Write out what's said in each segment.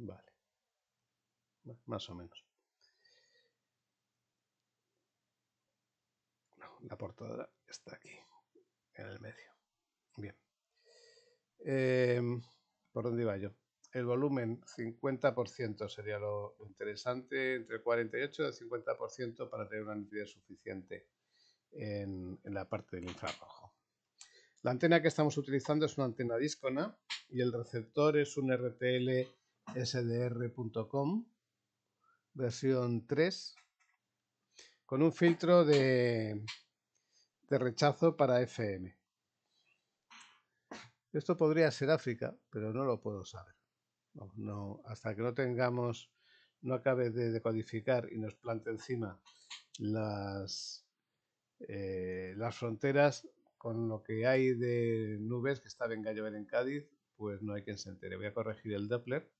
Vale. más o menos. la portadora está aquí, en el medio. Bien. Em, ¿Por dónde iba yo? El volumen 50% sería lo interesante, entre 48 y 50% para tener una nitidez suficiente en, la parte del infrarrojo. La antena que estamos utilizando es una antena díscona y el receptor es un RTL sdr.com, versión 3, con un filtro de, rechazo para FM. Esto podría ser África, pero no lo puedo saber. No, hasta que no tengamos, no acabe de decodificar y nos plante encima las, eh, las fronteras con lo que hay de nubes que está en a llover en Cádiz, pues no hay quien se entere. Voy a corregir el Doppler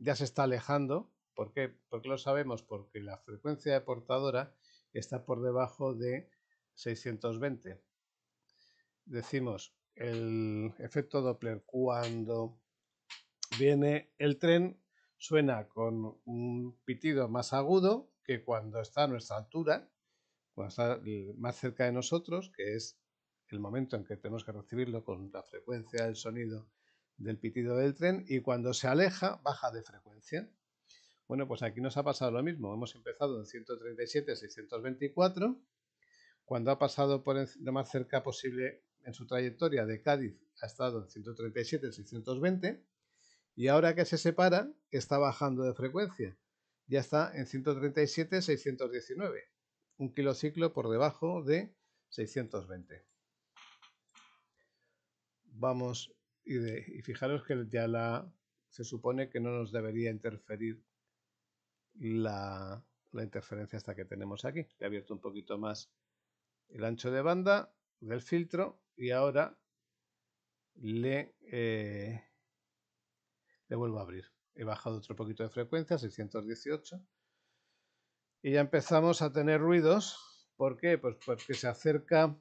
ya se está alejando. ¿Por qué? Porque lo sabemos, porque la frecuencia de portadora está por debajo de 620. Decimos, el efecto Doppler, cuando viene el tren, suena con un pitido más agudo que cuando está a nuestra altura, cuando está más cerca de nosotros, que es el momento en que tenemos que recibirlo con la frecuencia del sonido del pitido del tren y cuando se aleja baja de frecuencia. Bueno, pues aquí nos ha pasado lo mismo. Hemos empezado en 137, 624. Cuando ha pasado por lo más cerca posible en su trayectoria de Cádiz, ha estado en 137, 620. Y ahora que se separa, está bajando de frecuencia. Ya está en 137, 619. Un kilociclo por debajo de 620. Vamos y, fijaros que ya la, se supone que no nos debería interferir la, interferencia hasta que tenemos aquí. He abierto un poquito más el ancho de banda del filtro y ahora le, eh, le vuelvo a abrir. He bajado otro poquito de frecuencia, 618. Y ya empezamos a tener ruidos. ¿Por qué? Pues porque se acerca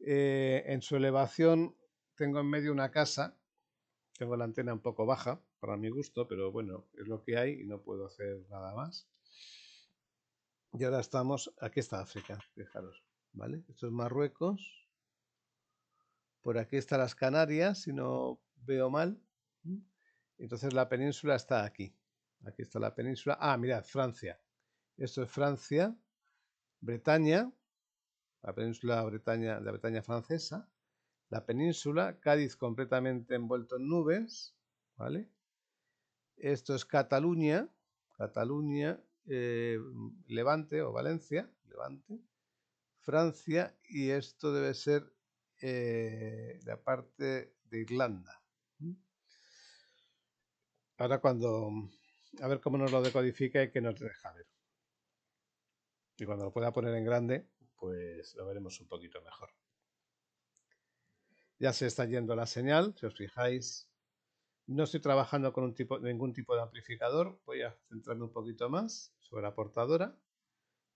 eh, en su elevación tengo en medio una casa, tengo la antena un poco baja para mi gusto, pero bueno, es lo que hay y no puedo hacer nada más. Y ahora estamos, aquí está África, fijaros, ¿vale? Esto es Marruecos. Por aquí están las Canarias, si no veo mal. Entonces la península está aquí. Aquí está la península. Ah, mirad, Francia. Esto es Francia, Bretaña, la península Bretaña, la Bretaña francesa la península, Cádiz completamente envuelto en nubes, ¿vale? Esto es Cataluña, Cataluña, eh, Levante o Valencia, Levante, Francia y esto debe ser eh, la parte de Irlanda. Ahora cuando, a ver cómo nos lo decodifica y qué nos deja ver. Y cuando lo pueda poner en grande, pues lo veremos un poquito mejor. Ya se está yendo la señal, si os fijáis. No estoy trabajando con ningún tipo de amplificador, voy a centrarme un poquito más sobre la portadora.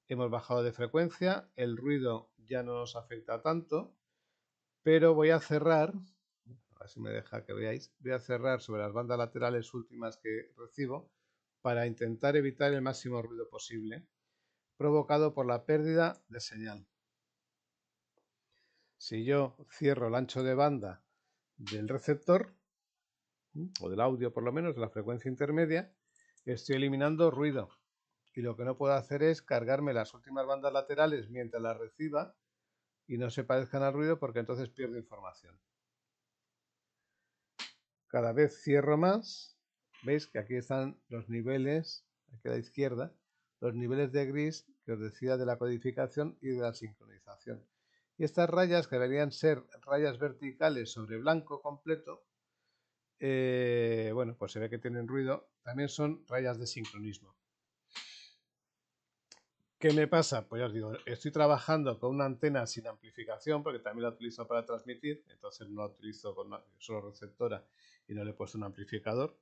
Hemos bajado de frecuencia, el ruido ya no nos afecta tanto, pero voy a cerrar, así me deja que veáis, voy a cerrar sobre las bandas laterales últimas que recibo para intentar evitar el máximo ruido posible provocado por la pérdida de señal. Si yo cierro el ancho de banda del receptor, o del audio por lo menos, de la frecuencia intermedia, estoy eliminando ruido. Y lo que no puedo hacer es cargarme las últimas bandas laterales mientras las reciba y no se parezcan al ruido porque entonces pierdo información. Cada vez cierro más. Veis que aquí están los niveles, aquí a la izquierda, los niveles de gris que os decía de la codificación y de la sincronización y estas rayas que deberían ser rayas verticales sobre blanco completo, eh, bueno, pues se ve que tienen ruido, también son rayas de sincronismo. ¿Qué me pasa? Pues ya os digo, estoy trabajando con una antena sin amplificación porque también la utilizo para transmitir, entonces no la utilizo con una, solo receptora y no le he puesto un amplificador.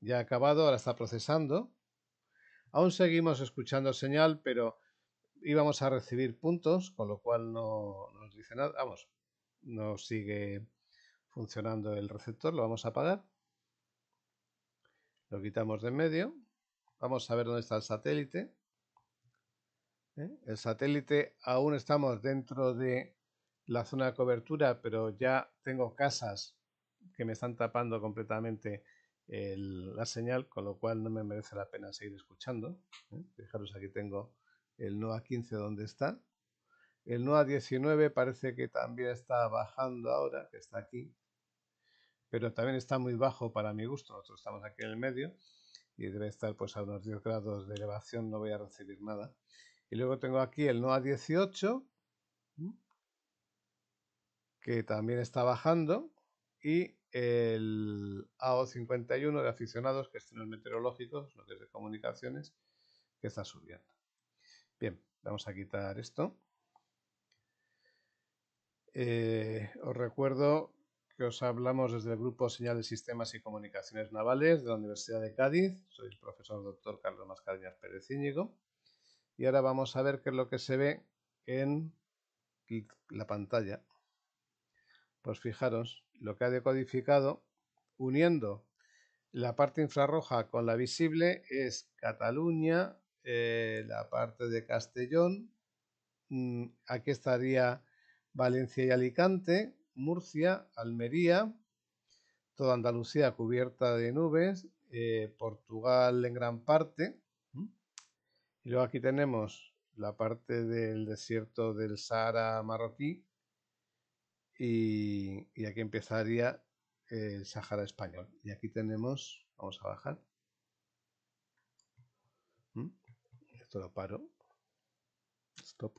Ya ha acabado, ahora está procesando. Aún seguimos escuchando señal, pero y vamos a recibir puntos, con lo cual no nos dice nada. Vamos, no sigue funcionando el receptor, lo vamos a apagar. Lo quitamos de en medio. Vamos a ver dónde está el satélite. ¿Eh? El satélite aún estamos dentro de la zona de cobertura, pero ya tengo casas que me están tapando completamente la señal, con lo cual no me merece la pena seguir escuchando. ¿eh? Fijaros, aquí tengo el NOA 15 dónde está. El NOA 19 parece que también está bajando ahora, que está aquí, pero también está muy bajo para mi gusto. Nosotros estamos aquí en el medio y debe estar pues a unos 10 grados de elevación, no voy a recibir nada. Y luego tengo aquí el NOA 18, que también está bajando, y el AO51 de aficionados, que es el meteorológico, los que de comunicaciones, que está subiendo. Bien, vamos a quitar esto. Eh, os recuerdo que os hablamos desde el grupo Señal de Sistemas y Comunicaciones Navales de la Universidad de Cádiz. Soy el profesor doctor Carlos Mascareñas Pérez Íñigo. Y ahora vamos a ver qué es lo que se ve en la pantalla. Pues fijaros, lo que ha decodificado uniendo la parte infrarroja con la visible es Cataluña, eh, la parte de Castellón, mm, aquí estaría Valencia y Alicante, Murcia, Almería, toda Andalucía cubierta de nubes, eh, Portugal en gran parte, y luego aquí tenemos la parte del desierto del Sahara marroquí, y, y aquí empezaría el Sahara español. Y aquí tenemos, vamos a bajar, lo paro. Stop.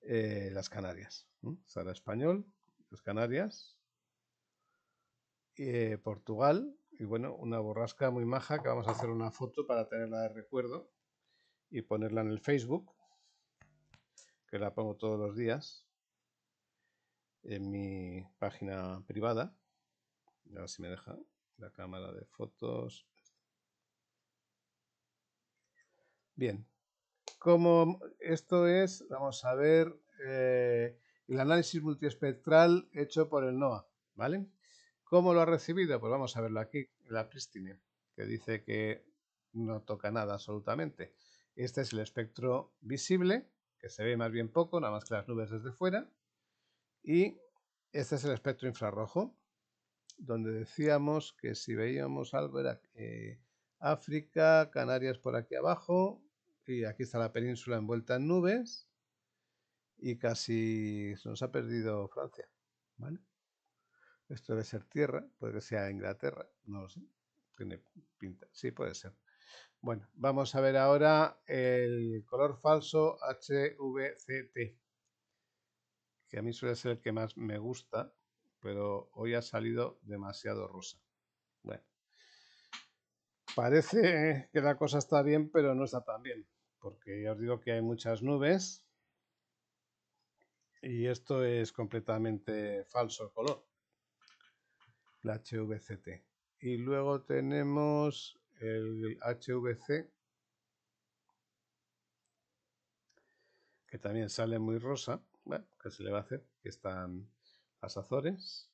Eh, las Canarias. será Español, las Canarias. Eh, Portugal. Y bueno, una borrasca muy maja que vamos a hacer una foto para tenerla de recuerdo y ponerla en el Facebook, que la pongo todos los días en mi página privada. A ver si me deja la cámara de fotos. Bien, como esto es, vamos a ver eh, el análisis multiespectral hecho por el NOAA, ¿vale? ¿Cómo lo ha recibido? Pues vamos a verlo aquí, la Pristine, que dice que no toca nada absolutamente. Este es el espectro visible, que se ve más bien poco, nada más que las nubes desde fuera. Y este es el espectro infrarrojo, donde decíamos que si veíamos algo era eh, África, Canarias por aquí abajo, y aquí está la península envuelta en nubes y casi se nos ha perdido Francia, ¿vale? Esto debe ser tierra, puede que sea Inglaterra, no lo sé, tiene pinta, sí puede ser. Bueno, vamos a ver ahora el color falso HVCT, que a mí suele ser el que más me gusta, pero hoy ha salido demasiado rosa. Bueno, Parece que la cosa está bien, pero no está tan bien, porque ya os digo que hay muchas nubes y esto es completamente falso el color, la HVCT. Y luego tenemos el HVC, que también sale muy rosa, bueno, que se le va a hacer, que están las Azores.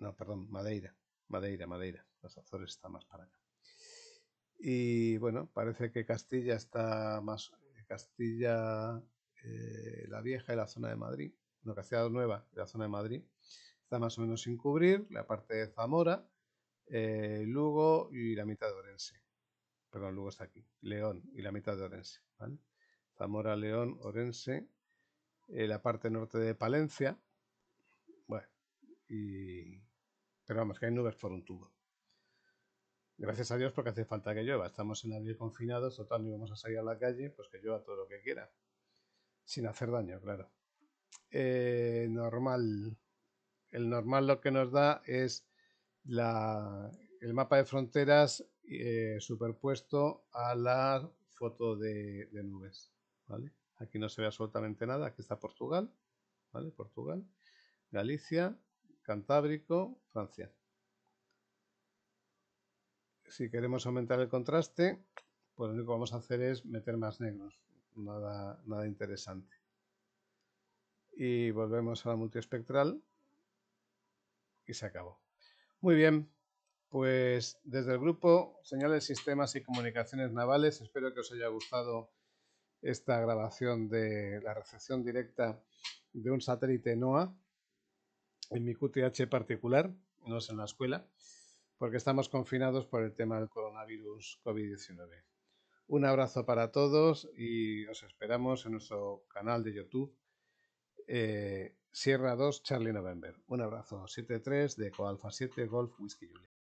no, perdón, Madeira, Madeira, Madeira, las Azores están más para allá. Y bueno, parece que Castilla está más, Castilla eh, la Vieja y la zona de Madrid, no, Castilla Nueva y la zona de Madrid, está más o menos sin cubrir, la parte de Zamora, eh, Lugo y la mitad de Orense. Perdón, Lugo está aquí, León y la mitad de Orense, Zamora, León, Orense, eh, la parte norte de Palencia, bueno, y pero vamos, que hay nubes por un tubo. Gracias a Dios porque hace falta que llueva. Estamos en abril confinados, total, no vamos a salir a la calle, pues que llueva todo lo que quiera. Sin hacer daño, claro. Eh, normal. El normal lo que nos da es el mapa de fronteras eh, superpuesto a la foto de, nubes. Aquí no se ve absolutamente nada. Aquí está Portugal. Portugal. Galicia, Cantábrico, Francia. Si queremos aumentar el contraste, pues lo único que vamos a hacer es meter más negros, nada, nada interesante. Y volvemos a la multiespectral y se acabó. Muy bien, pues desde el grupo Señales, Sistemas y Comunicaciones Navales, espero que os haya gustado esta grabación de la recepción directa de un satélite NOAA en mi QTH particular, no es en la escuela, porque estamos confinados por el tema del coronavirus COVID-19. Un abrazo para todos y os esperamos en nuestro canal de YouTube eh, Sierra 2 Charlie November. Un abrazo 7-3 de Coalfa 7 Golf Whisky Julie.